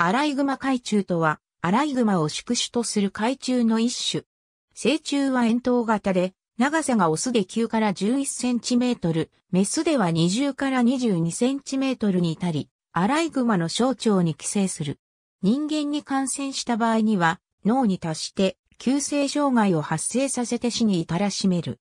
アライグマ海中とは、アライグマを宿主とする海中の一種。成虫は円筒型で、長さがオスで9から11センチメートル、メスでは20から22センチメートルに至り、アライグマの小腸に寄生する。人間に感染した場合には、脳に達して、急性障害を発生させて死に至らしめる。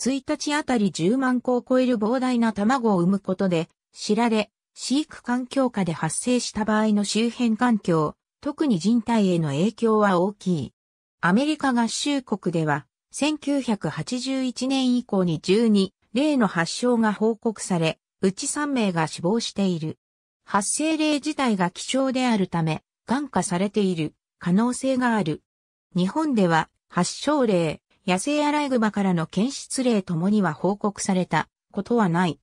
1日あたり10万個を超える膨大な卵を産むことで、知られ、飼育環境下で発生した場合の周辺環境、特に人体への影響は大きい。アメリカ合衆国では、1981年以降に12例の発症が報告され、うち3名が死亡している。発生例自体が希少であるため、眼下されている可能性がある。日本では発症例、野生アライグマからの検出例ともには報告されたことはない。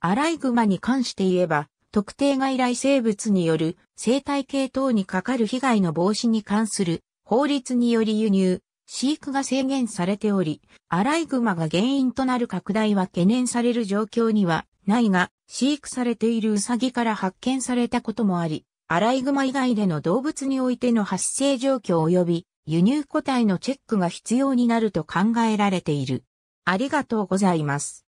アライグマに関して言えば、特定外来生物による生態系等にかかる被害の防止に関する法律により輸入、飼育が制限されており、アライグマが原因となる拡大は懸念される状況にはないが、飼育されているウサギから発見されたこともあり、アライグマ以外での動物においての発生状況及び輸入個体のチェックが必要になると考えられている。ありがとうございます。